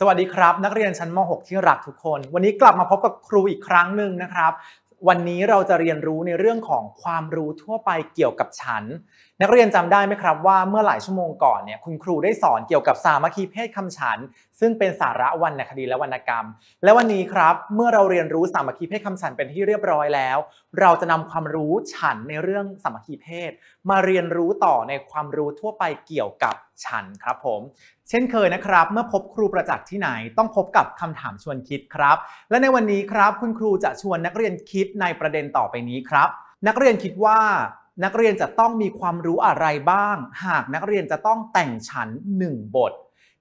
สวัสดีครับนักเรียนชั้นม .6 ที่รักทุกคน วันนี้กลับมาพบกับครูอีกครั้งหนึ่งนะครับ วันนี้เราจะเรียนรู้ในเรื่องของความรู้ทั่วไปเกี่ยวกับฉัน นักเรียนจำได้ไหมครับว่าเมื่อหลายชั่วโมงก่อนเนี่ยคุณครูได้สอนเกี่ยวกับสามัคคีเพศคำฉัน ซึ่งเป็นสาระวรรณคดีและวรรณกรรม และวันนี้ครับเมื่อเราเรียนรู้สามัคคีเพศคำฉันเป็นที่เรียบร้อยแล้ว เราจะนำความรู้ฉันในเรื่องสามัคคีเพศ มาเรียนรู้ต่อในความรู้ทั่วไปเกี่ยวกับฉันครับผมเช่นเคยนะครับ เมื่อพบครูประจักษ์ที่ไหนต้องพบกับคำถามชวนคิดครับ และในวันนี้ครับคุณครูจะชวนนักเรียนคิดในประเด็นต่อไปนี้ครับ นักเรียนคิดว่า นักเรียนจะต้องมีความรู้อะไรบ้าง หากนักเรียนจะต้องแต่งฉัน1บท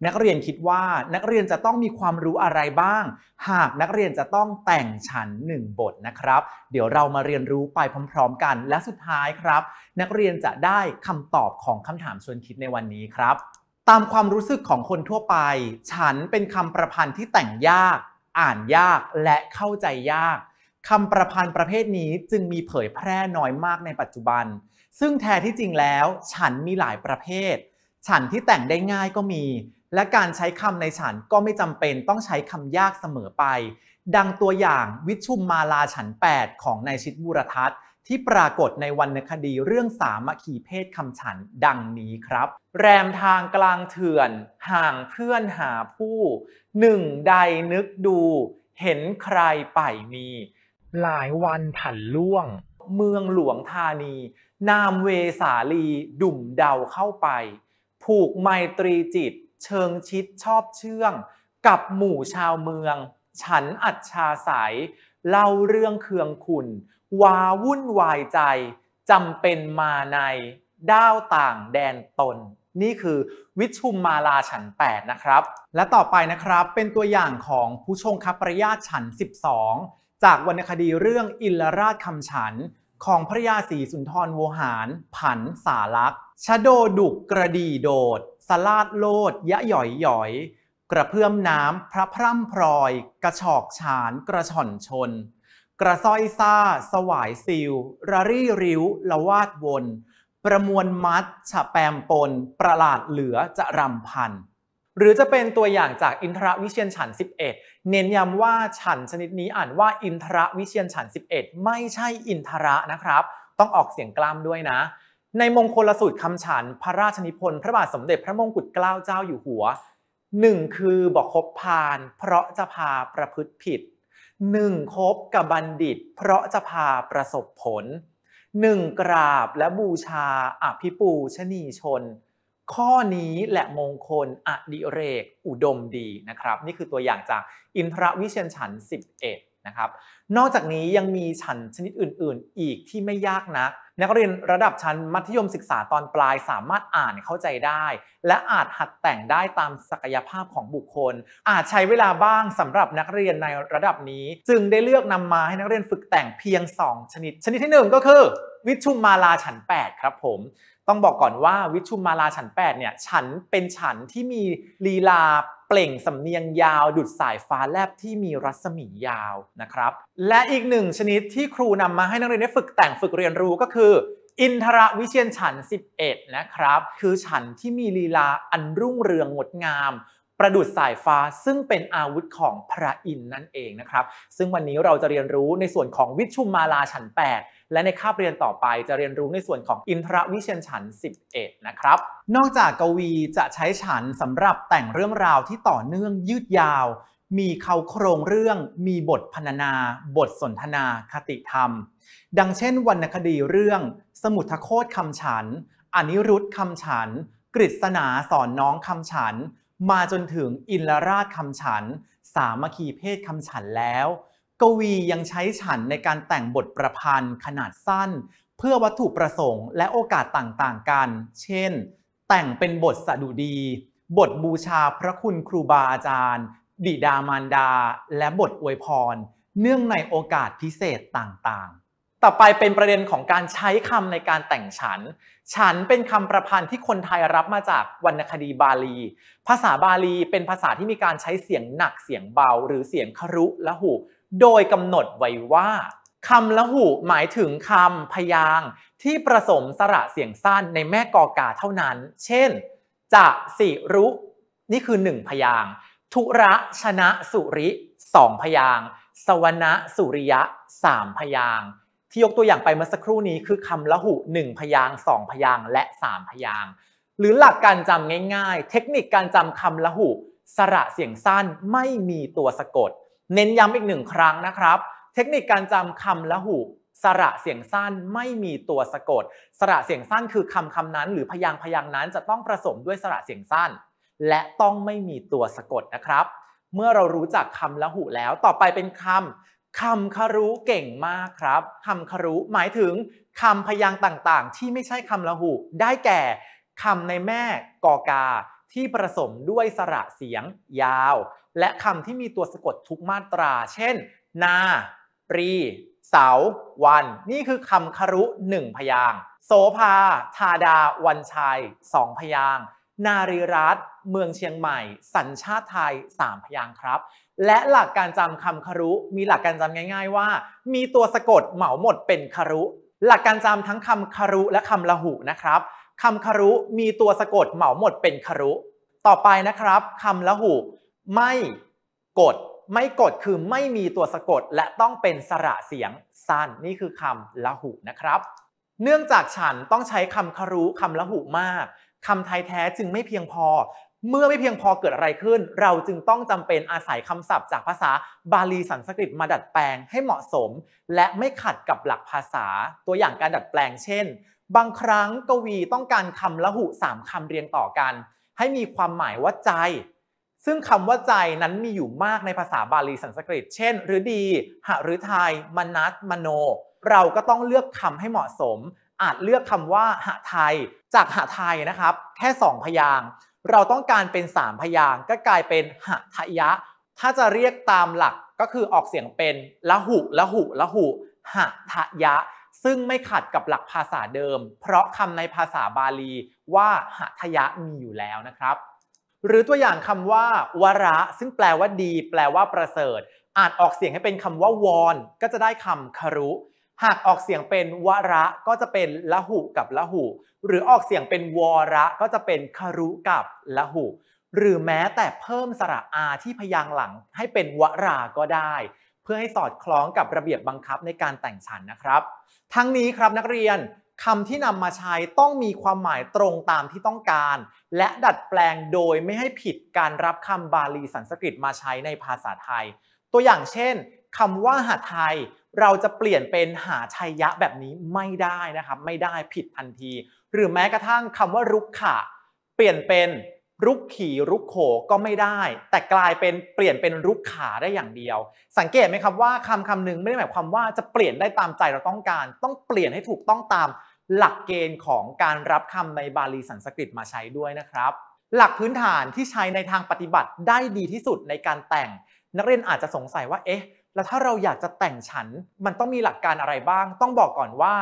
นักเรียนคิดว่านักเรียนจะต้องมีความรู้อะไรบ้าง หากนักเรียนจะต้องแต่งฉัน 1 บทนะครับ เดี๋ยวเรามาเรียนรู้ไปพร้อมๆ กันและสุดท้ายครับ นักเรียนจะได้คำตอบของคำถามชวนคิดในวันนี้ครับตามความรู้สึกของคนทั่วไป ฉันเป็นคำประพันธ์ที่แต่งยาก อ่านยาก และเข้าใจยาก คำประพันธ์ประเภทนี้จึงมีเผยแพร่น้อยมากในปัจจุบัน ซึ่งแท้ที่จริงแล้ว ฉันมีหลายประเภท ฉันที่แต่งได้ง่ายก็มี และการใช้คำในฉันก็ไม่จำเป็นต้องใช้คำยากเสมอไป ดังตัวอย่างวิชุมมาลาฉัน 8 ของนายชิดบุรทัศน์ที่ปรากฏในวรรณคดีเรื่องสามัคคีเพศคำฉันดังนี้ครับ แรมทางกลางเถื่อน ห่างเพื่อนหาผู้หนึ่งใดนึกดู เห็นใครไปมี หลายวันผันล่วง เมืองหลวงธานี นามเวสาลีดุ่มเดาเข้าไป ผูกไมตรีจิต เชิงชิดชอบเชื่อง กับหมู่ชาวเมือง ฉันอัจฉาสาย เล่าเรื่องเคืองคุณว้าวุ่นวายใจจำเป็นมาใน ด้าวต่างแดนตน นี่คือวิชุมมาลาฉัน 8 นะครับ และต่อไปนะครับเป็นตัวอย่างของผู้ชงคับประยาฉัน 12 จากวรรณคดีเรื่องอิลราชคำฉัน ของพระยาศรีสุนทร โวหาร ผันสาลักชะโดดุกกระดีโดด สลาดโลดยะหย่อยหย่อย กระเพื่อมน้ำพระพร่ำพรอย กระชอกฉานกระช่อนชนกระซ้อยซ่าสวายซิลรารี่ริ้ว ละวาดวน ประมวลมัดฉะแปมปน ประหลาดเหลือจะรำพัน หรือจะเป็นตัวอย่างจากอินทรวิเชียนฉัน11 เน้นย้ำว่าฉันชนิดนี้อ่านว่าอินทรวิเชียนฉัน11 ไม่ใช่อินทระนะครับ ต้องออกเสียงกล้ามด้วยนะ ในมงคลสูตรคำฉัน พระราชนิพนธ์พระบาทสมเด็จพระมงกุฎเกล้าเจ้าอยู่หัวหนึ่งคือบอกคบพาน เพราะจะพาประพฤติผิดหนึ่งคบกับบัณฑิตเพราะจะพาประสบผลหนึ่งกราบและบูชาอภิปูชนีชน ข้อนี้และมงคลอดิเรกอุดมดีนะครับ นี่คือตัวอย่างจากอินทรวิเชียนฉัน11นะครับนอกจากนี้ยังมีชั้นชนิดอื่นๆอีกที่ไม่ยากนะนักเรียนระดับชั้นมัธยมศึกษาตอนปลายสามารถอ่านเข้าใจได้ และอาจหัดแต่งได้ตามศักยภาพของบุคคล อาจใช้เวลาบ้างสำหรับนักเรียนในระดับนี้จึงได้เลือกนำมาให้นักเรียนฝึกแต่งเพียง 2 ชนิด ชนิดที่1ก็คือวิชุมมาลาฉัน8ครับผมต้องบอกก่อนว่าวิชุมมาลาฉัน8เนี่ยฉันเป็นฉันที่มีลีลาเปล่งสำเนียงยาว ดุดสายฟ้าแลบที่มีรัศมียาวนะครับและอีกหนึ่งชนิดที่ครูนำมาให้นักเรียนได้ฝึกแต่งฝึกเรียนรู้ก็คือ อินทรวิเชียนฉัน11นะครับคือฉันที่มีลีลาอันรุ่งเรืองงดงาม ประดุดสายฟ้าซึ่งเป็นอาวุธของพระอินทร์นั่นเองนะครับซึ่งวันนี้เราจะเรียนรู้ในส่วนของวิชุมมาลาฉัน8และในคาบเรียนต่อไปจะเรียนรู้ในส่วนของอินทรวิเชียนฉัน11 นะครับ นอกจากกวีจะใช้ฉันสำหรับแต่งเรื่องราวที่ต่อเนื่องยืดยาว มีเขาโครงเรื่อง มีบทพรรณนา บทสนทนาคติธรรม ดังเช่นวรรณคดีเรื่อง สมุทโคตคำฉัน อนิรุธคำฉัน กฤษณาสอนน้องคำฉัน มาจนถึงอินลราชคำฉัน สามัคคีเพศคำฉันแล้วกวียังใช้ฉันในการแต่งบทประพันธ์ขนาดสั้น เพื่อวัตถุประสงค์และโอกาสต่างๆกัน เช่น แต่งเป็นบทสดุดี บทบูชาพระคุณครูบาอาจารย์บิดามารดา และบทอวยพร เนื่องในโอกาสพิเศษต่างๆ ต่อไปเป็นประเด็นของการใช้คำในการแต่งฉัน ฉันเป็นคำประพันธ์ที่คนไทยรับมาจากวรรณคดีบาลี ภาษาบาลีเป็นภาษาที่มีการใช้เสียงหนักเสียงเบาหรือเสียงครุและหุโดยกำหนดไว้ว่าคำละหูหมายถึงคำพยางที่ผสมสระเสียงสั้นในแม่กอกาเท่านั้น เช่น จะสิรุ นี่คือหนึ่งพยางทุระชนะสุริสองพยางสวนะสุริยะสามพยางที่ยกตัวอย่างไปเมื่อสักครู่นี้คือคำละหุหนึ่งพยางสองพยางและสามพยางหรือหลักการจำง่าย ๆ เทคนิคการจำคำละหุ สระเสียงสั้นไม่มีตัวสะกดเน้นย้ำอีกหนึ่งครั้งนะครับ เทคนิคการจำคำละหุ สระเสียงสั้นไม่มีตัวสะกด สระเสียงสั้นคือคำคำนั้นหรือพยางพยางนั้น จะต้องผสมด้วยสระเสียงสั้น และต้องไม่มีตัวสะกดนะครับ เมื่อเรารู้จักคำละหุแล้วต่อไปเป็นคำคำคารุเก่งมากครับคำคารุหมายถึงคำพยางต่างๆ ที่ไม่ใช่คำละหุได้แก่คำในแม่กอกาที่ผสมด้วยสระเสียงยาวและคำที่มีตัวสะกดทุกมาตรา เช่น นา ปรี เสา วัน นี่คือคำคารุหนึ่งพยางโสภา ธาดา วันชัยสองพยางนารีรัตเมืองเชียงใหม่ สัญชาติไทย 3 พยางครับ และหลักการจำคำคารุมีหลักการจำง่ายๆว่า มีตัวสะกดเหมาหมดเป็นคารุ หลักการจำทั้งคำคารุและคำละหุนะครับคำคารุมีตัวสะกดเหมาหมดเป็นคารุ ต่อไปนะครับคำละหุไม่ กด ไม่กดคือไม่มีตัวสะกดและต้องเป็นสระเสียงสั้นนี่คือคำละหุนะครับ เนื่องจากฉันต้องใช้คำคารุคำละหุมากคำไทยแท้จึงไม่เพียงพอ เมื่อไม่เพียงพอเกิดอะไรขึ้น เราจึงต้องจำเป็นอาศัยคำศัพท์ จากภาษาบาลีสันสกฤตมาดัดแปลงให้เหมาะสม และไม่ขัดกับหลักภาษา ตัวอย่างการดัดแปลง เช่น บางครั้งกวีต้องการคำละหุสามคำเรียงต่อกันให้มีความหมายว่าใจซึ่งคำว่าใจนั้นมีอยู่มากในภาษาบาลีสันสกฤต เช่น หรือดีหะหรือไทยมนัสมโน เราก็ต้องเลือกคำให้เหมาะสม อาจเลือกคำว่าหะไทย จากหะไทยนะครับ แค่สองพยาง เราต้องการเป็นสามพยางก็กลายเป็นหะทยะ ถ้าจะเรียกตามหลักก็คือออกเสียงเป็น ละหุละหุละหุหะทยะ ซึ่งไม่ขัดกับหลักภาษาเดิม เพราะคำในภาษาบาลีว่าหะทยะมีอยู่แล้วนะครับหรือตัวอย่างคำว่าวระ ซึ่งแปลว่าดี แปลว่าประเสริฐ อาจออกเสียงให้เป็นคำว่าวอนก็จะได้คำคารุหากออกเสียงเป็น วระ ก็จะเป็นละหุกับละหุหรือออกเสียงเป็นวระ ก็จะเป็นคารุกับละหุหรือแม้แต่เพิ่มสระอาที่พยางหลังให้เป็นวราก็ได้ เพื่อให้สอดคล้องกับระเบียบบังคับในการแต่งฉันนะครับ ทั้งนี้ครับนักเรียนคำที่นำมาใช้ต้องมีความหมายตรงตามที่ต้องการ และดัดแปลงโดยไม่ให้ผิดการรับคำบาลีสันสกฤตมาใช้ในภาษาไทย ตัวอย่างเช่นคำว่าหาไทย เราจะเปลี่ยนเป็นหาชัยยะแบบนี้ไม่ได้นะครับ ไม่ได้ผิดทันที หรือแม้กระทั่งคำว่ารุกขะเปลี่ยนเป็นรุกขี่รุกโขก็ไม่ได้ แต่กลายเป็นเปลี่ยนเป็นรุกขาได้อย่างเดียว สังเกตไหมครับว่าคำคำหนึ่งไม่ได้หมายความว่าจะเปลี่ยนได้ตามใจเราต้องการ ต้องเปลี่ยนให้ถูกต้องตามหลักเกณฑ์ของการรับคำในบาลีสันสกฤตมาใช้ด้วยนะครับ หลักพื้นฐานที่ใช้ในทางปฏิบัติได้ดีที่สุดในการแต่ง นักเรียนอาจจะสงสัยว่าเอ๊ะแล้วถ้าเราอยากจะแต่งฉัน มันต้องมีหลักการอะไรบ้าง ต้องบอกก่อนว่า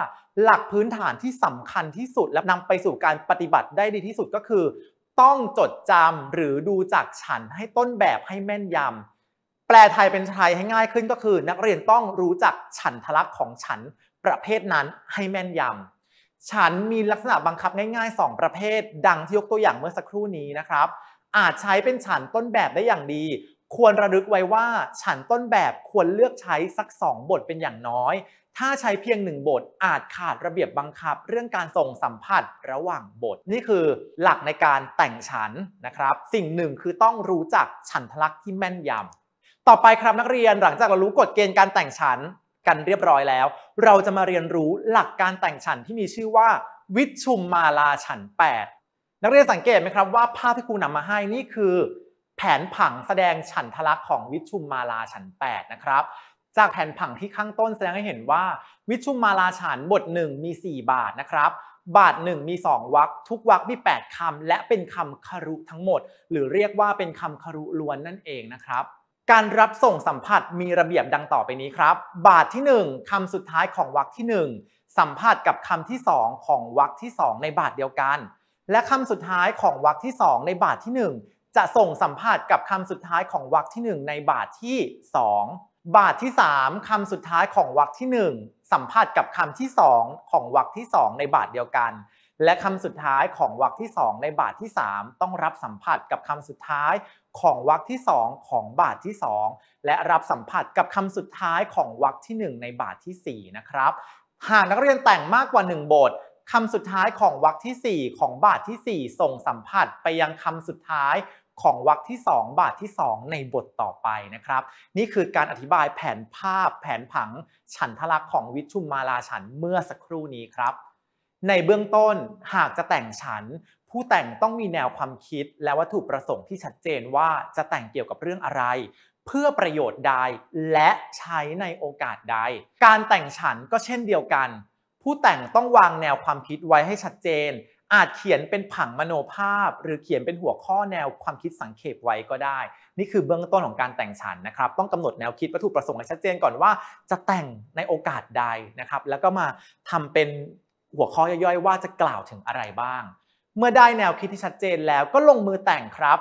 หลักพื้นฐานที่สำคัญที่สุด และนำไปสู่การปฏิบัติได้ดีที่สุดก็คือต้องจดจำหรือดูจากฉันให้ต้นแบบให้แม่นยำ แปลไทยเป็นไทยให้ง่ายขึ้นก็คือนักเรียนต้องรู้จักฉันทลักษณ์ของฉันประเภทนั้นให้แม่นยำ ฉันมีลักษณะบังคับง่ายๆ 2 ประเภท ดังที่ยกตัวอย่างเมื่อสักครู่นี้นะครับ อาจใช้เป็นฉันต้นแบบได้อย่างดีควรระลึกไว้ว่าฉันต้นแบบควรเลือกใช้สัก2บทเป็นอย่างน้อย ถ้าใช้เพียง 1 บทอาจขาดระเบียบบังคับเรื่องการส่งสัมผัสระหว่างบท นี่คือหลักในการแต่งฉัน นะครับ สิ่งหนึ่งคือต้องรู้จักฉันทลักษณ์ที่แม่นยำต่อไปครับนักเรียนหลังจากเรารู้กฎเกณฑ์การแต่งฉันกันเรียบร้อยแล้ว เราจะมาเรียนรู้หลักการแต่งฉันที่มีชื่อว่าวิชุมมาลาฉัน 8 นักเรียนสังเกตไหมครับว่าภาพที่ครูนำมาให้นี่คือแผนผังแสดงฉันทลักษณ์ของวิชุมมาลาฉัน8นะครับ จากแผนผังที่ข้างต้นแสดงให้เห็นว่า วิชุมมาลาฉันบทหนึ่งมี 4 บาทนะครับ บาทหนึ่งมี 2วรรคทุกวรรคมี 8 คำ และเป็นคำคารุทั้งหมด หรือเรียกว่าเป็นคำคารุล้วนนั่นเองนะครับ การรับส่งสัมผัสมีระเบียบดังต่อไปนี้ครับ บาทที่ 1 คำสุดท้ายของวรรคที่ 1 สัมผัสกับคำที่2ของวรรคที่2 ในบาทเดียวกัน และคำสุดท้ายของวรรคที่ 2 ในบาทที่ 1จะส่งสัมผัสกับคำสุดท้ายของวรรคที่ 1 ในบาทที่ 2 บาทที่ 3 คำสุดท้ายของวรรคที่ 1 สัมผัสกับคำที่ 2 ของวรรคที่ 2 ในบาทเดียวกัน และคำสุดท้ายของวรรคที่ 2 ในบาทที่ 3 ต้องรับสัมผัสกับคำสุดท้ายของวรรคที่ 2 ของบาทที่ 2 และรับสัมผัสกับคำสุดท้ายของวรรคที่ 1 ในบาทที่4นะครับ หากนักเรียนแต่งมากกว่า 1บทคำสุดท้ายของวรรคที่ 4 ของบาทที่ 4 ส่งสัมผัสไปยังคำสุดท้ายของวรรคที่ 2 บาทที่ 2 ในบทต่อไปนะครับ นี่คือการอธิบายแผนภาพ แผนผัง ฉันทลักษณ์ของวิชุมมาลาฉันเมื่อสักครู่นี้ครับ ในเบื้องต้นหากจะแต่งฉัน ผู้แต่งต้องมีแนวความคิดและวัตถุประสงค์ที่ชัดเจนว่า จะแต่งเกี่ยวกับเรื่องอะไร เพื่อประโยชน์ใดและใช้ในโอกาสใด การแต่งฉันก็เช่นเดียวกัน ผู้แต่งต้องวางแนวความคิดไว้ให้ชัดเจนอาจเขียนเป็นผังมโนภาพหรือเขียนเป็นหัวข้อแนวความคิดสังเขปไว้ก็ได้ นี่คือเบื้องต้นของการแต่งฉันนะครับ ต้องกำหนดแนวคิดวัตถุประสงค์ให้ชัดเจนก่อนว่าจะแต่งในโอกาสใดนะครับ แล้วก็มาทำเป็นหัวข้อย่อยๆ ว่าจะกล่าวถึงอะไรบ้าง เมื่อได้แนวคิดที่ชัดเจนแล้วก็ลงมือแต่งครับ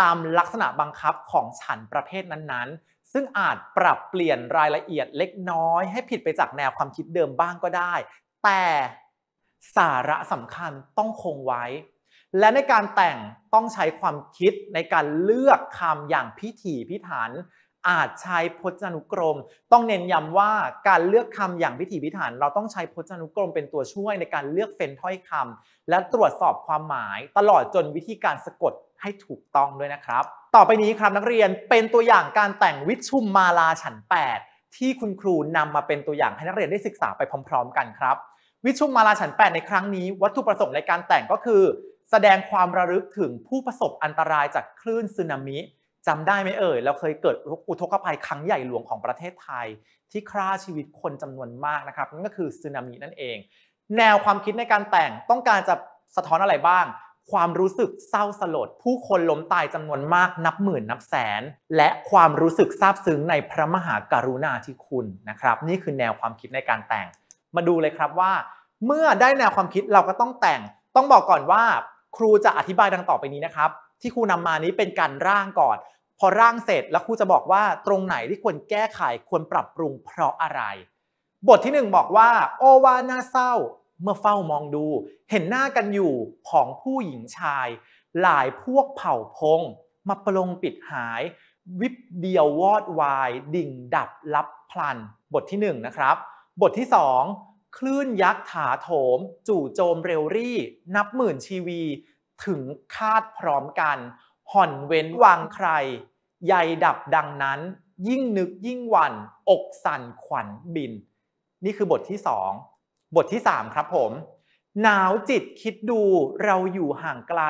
ตามลักษณะบังคับของฉันประเภทนั้นๆ ซึ่งอาจปรับเปลี่ยนรายละเอียดเล็กน้อย ให้ผิดไปจากแนวความคิดเดิมบ้างก็ได้ แต่สาระสำคัญต้องคงไว้ และในการแต่งต้องใช้ความคิดในการเลือกคำอย่างพิถีพิถัน อาจใช้พจนุกรม ต้องเน้นย้ำว่าการเลือกคำอย่างพิถีพิถันเราต้องใช้พจนนุกรมเป็นตัวช่วยในการเลือกเฟ้นถ้อยคำและตรวจสอบความหมาย ตลอดจนวิธีการสะกดให้ถูกต้องด้วยนะครับ ต่อไปนี้ครับนักเรียนเป็นตัวอย่างการแต่งวิชุมมาลาฉัน 8 ที่คุณครูนำมาเป็นตัวอย่างให้นักเรียนได้ศึกษาไปพร้อม ๆ กันครับวิชุมมาลาฉันแปดในครั้งนี้วัตถุประสงค์ในการแต่งก็คือ แสดงความระลึกถึงผู้ประสบอันตรายจากคลื่นสึนามิจำได้ไหมเอ่ยเราเคยเกิดอุทกภัยครั้งใหญ่หลวงของประเทศไทยที่ฆ่าชีวิตคนจำนวนมากนะครับ นั่นก็คือสึนามินั่นเอง แนวความคิดในการแต่งต้องการจะสะท้อนอะไรบ้าง ความรู้สึกเศร้าสลด ผู้คนล้มตายจำนวนมาก นับหมื่นนับแสน และความรู้สึกซาบซึ้งในพระมหากรุณาธิคุณนะครับนี่คือแนวความคิดในการแต่งมาดูเลยครับว่าเมื่อได้แนวความคิดเราก็ต้องแต่ง ต้องบอกก่อนว่า ครูจะอธิบายดังต่อไปนี้นะครับ ที่ครูนำมานี้เป็นการร่างก่อน พอร่างเสร็จแล้วครูจะบอกว่าตรงไหนที่ควรแก้ไขควรปรับปรุงเพราะอะไร บทที่ 1 บอกว่าโอวาน่าเศร้าเมื่อเฝ้ามองดู เห็นหน้ากันอยู่ของผู้หญิงชาย หลายพวกเผ่าพง มาปลงปิดหายวิบเดียววอดวายดิ่งดับลับพลัน บทที่ 1 นะครับบทที่ 2 คลื่นยักษ์ถาโถม จู่โจมเร็วรี่ นับหมื่นชีวี ถึงคาดพร้อมกัน ห่อนเว้นวางใครใยดับดังนั้น ยิ่งนึกยิ่งวัน อกสั่นขวัญบิน นี่คือบทที่ 2 บทที่ 3 ครับผม หนาวจิตคิดดูเราอยู่ห่างไกล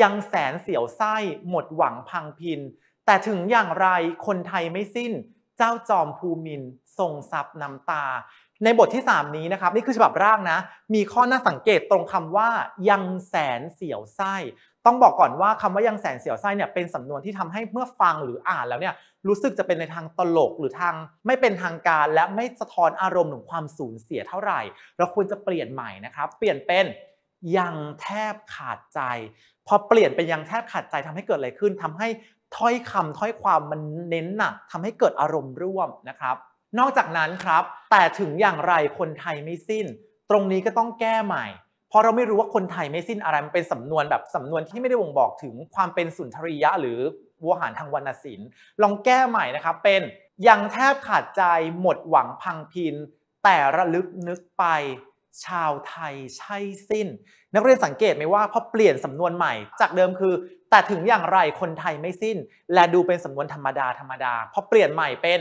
ยังแสนเสียวไส้ หมดหวังพังพิน แต่ถึงอย่างไรคนไทยไม่สิ้นเจ้าจอมภูมินทรงทรัพย์น้ำตา ในบทที่ 3 นี้นะครับนี่คือฉบับร่างนะ มีข้อน่าสังเกตตรงคำว่ายังแสนเสียวไส้ ต้องบอกก่อนว่าคำว่ายังแสนเสียวไส้เนี่ยเป็นสำนวนที่ทำให้เมื่อฟังหรืออ่านแล้วเนี่ยรู้สึกจะเป็นในทางตลกหรือทางไม่เป็นทางการ และไม่สะท้อนอารมณ์ของความสูญเสียเท่าไหร่ เราควรจะเปลี่ยนใหม่นะครับเปลี่ยนเป็นยังแทบขาดใจพอเปลี่ยนเป็นยังแทบขาดใจทำให้เกิดอะไรขึ้น ทำใหถ้อยคำถ้อยความมันเน้นหนักทำให้เกิดอารมณ์ร่วมนะครับ นอกจากนั้นครับ แต่ถึงอย่างไรคนไทยไม่สิ้น ตรงนี้ก็ต้องแก้ใหม่พราะเราไม่รู้ว่าคนไทยไม่สิ้นอะไรมันเป็นสำนวนแบบสำนวนที่ไม่ได้วงบอกถึงความเป็นสุนทรียะหรือวัวหารทางวรรณศิลป์ลองแก้ใหม่นะครับ เป็นยังแทบขาดใจหมดหวังพังพิน แต่ระลึกนึกไปชาวไทยใช่สิ้น นักเรียนสังเกตไหมว่าพอเปลี่ยนสำนวนใหม่ จากเดิมคือ แต่ถึงอย่างไรคนไทยไม่สิ้น และดูเป็นสำนวนธรรมดาธรรมดาพอเปลี่ยนใหม่เป็น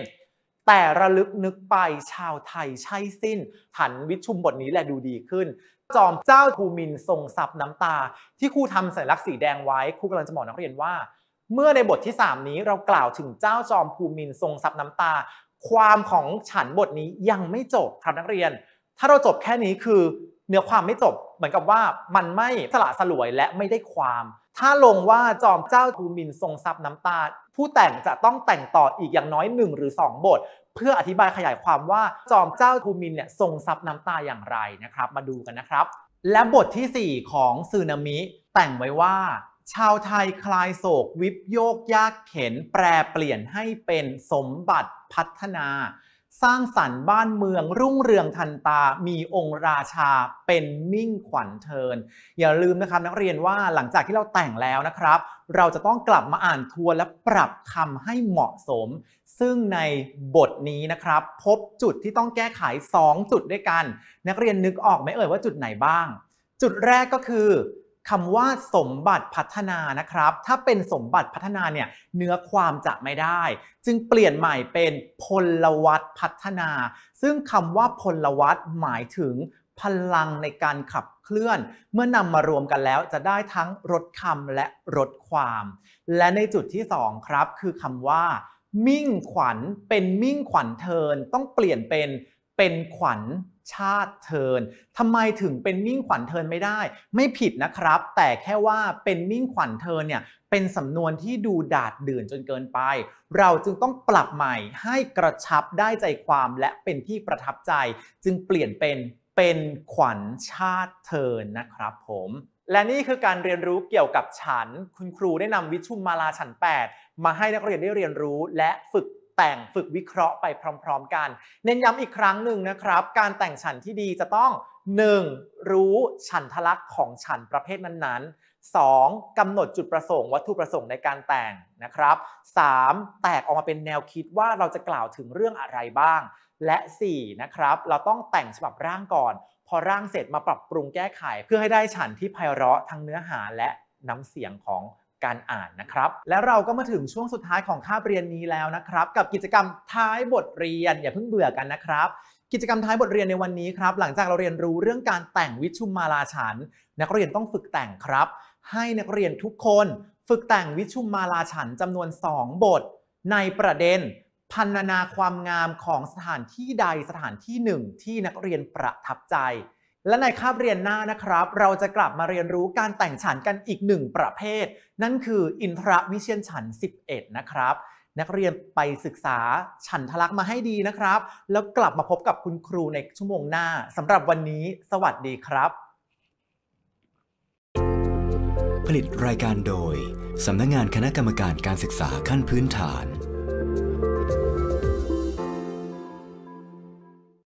แต่ระลึกนึกไปชาวไทยใช่สิ้นหันวิชุมบทนี้แหละดูดีขึ้น จอมเจ้าภูมินทรงสับน้ำตา ที่ครูทำสัญลักษณ์สีแดงไว้ครูกำลังจะบอกนักเรียนว่า เมื่อในบทที่ 3 นี้เรากล่าวถึงเจ้าจอมภูมินทรงสับน้ำตา ความของฉันบทนี้ยังไม่จบครับนักเรียนถ้าเราจบแค่นี้คือเนื้อความไม่จบเหมือนกับว่ามันไม่สละสลวยและไม่ได้ความ ถ้าลงว่าจอมเจ้าทูมินทรงทรัพย์น้ำตาผู้แต่งจะต้องแต่งต่ออีกอย่างน้อยหนึ่งหรือ2บท เพื่ออธิบายขยายความว่า จอมเจ้าทูมินเนี่ยทรงทรัพย์น้ำตาอย่างไรนะครับ มาดูกันนะครับ และบทที่ 4 ของซูนามิแต่งไว้ว่า ชาวไทยคลายโศกวิบโยกยากเข็น แปรเปลี่ยนให้เป็นสมบัติพัฒนาสร้างสรรค์บ้านเมือง รุ่งเรืองทันตา มีองค์ราชา เป็นมิ่งขวัญเทิน อย่าลืมนะครับนักเรียนว่าหลังจากที่เราแต่งแล้วนะครับ เราจะต้องกลับมาอ่านทวน และปรับคำให้เหมาะสม ซึ่งในบทนี้นะครับ พบจุดที่ต้องแก้ไข2จุดด้วยกันนักเรียนนึกออกไหมเอ่ยว่าจุดไหนบ้าง จุดแรกก็คือคำว่าสมบัติพัฒนานะครับ ถ้าเป็นสมบัติพัฒนาเนี่ยเนื้อความจะไม่ได้ จึงเปลี่ยนใหม่เป็นพลวัตพัฒนา ซึ่งคำว่าพลวัตหมายถึง พลังในการขับเคลื่อน เมื่อนำมารวมกันแล้วจะได้ทั้งรถคำและรถความ และในจุดที่2ครับคือคำว่า มิ่งขวัญเป็นมิ่งขวัญเทิน ต้องเปลี่ยนเป็นเป็นขวัญชาติเทินทำไมถึงเป็นมิ่งขวัญเทินไม่ได้ ไม่ผิดนะครับ แต่แค่ว่าเป็นมิ่งขวัญเทินเนี่ย เป็นสำนวนที่ดูดาดดื่นจนเกินไป เราจึงต้องปรับใหม่ให้กระชับได้ใจความและเป็นที่ประทับใจ จึงเปลี่ยนเป็นเป็นขวัญชาติเทินนะครับ ผม และนี่คือการเรียนรู้เกี่ยวกับฉัน คุณครูได้นำวิชุมมาลาฉัน8มาให้นักเรียนได้เรียนรู้และฝึกแต่งฝึกวิเคราะห์ไปพร้อมๆกัน เน้นย้ำอีกครั้งหนึ่งนะครับ การแต่งฉันที่ดีจะต้อง 1. รู้ฉันทลักษณ์ของฉันประเภทนั้นๆ 2. กำหนดจุดประสงค์วัตถุประสงค์ในการแต่งนะครับ 3. แตกออกมาเป็นแนวคิดว่าเราจะกล่าวถึงเรื่องอะไรบ้าง และ 4. นะครับเราต้องแต่งฉบับร่างก่อน พอร่างเสร็จมาปรับปรุงแก้ไข เพื่อให้ได้ฉันที่ไพเราะทั้งเนื้อหาและน้ำเสียงของการอ่านนะครับ และเราก็มาถึงช่วงสุดท้ายของคาบเรียนนี้แล้วนะครับ กับกิจกรรมท้ายบทเรียนอย่าเพิ่งเบื่อกันนะครับ กิจกรรมท้ายบทเรียนในวันนี้ครับหลังจากเราเรียนรู้เรื่องการแต่งวิชุมมาลาฉัน นักเรียนต้องฝึกแต่งครับ ให้นักเรียนทุกคนฝึกแต่งวิชุมมาลาฉันจำนวน 2 บทในประเด็นพันนาความงามของสถานที่ใดสถานที่หนึ่งที่นักเรียนประทับใจและในคาบเรียนหน้านะครับ เราจะกลับมาเรียนรู้การแต่งฉันกันอีกหนึ่งประเภท นั่นคืออินทรวิเชียนฉัน 11 นะครับ นักเรียนไปศึกษาฉันทลักมาให้ดีนะครับ แล้วกลับมาพบกับคุณครูในชั่วโมงหน้าสำหรับวันนี้ สวัสดีครับ ผลิตรายการโดยสำนักงงานคณะกรรมการการศึกษาขั้นพื้นฐาน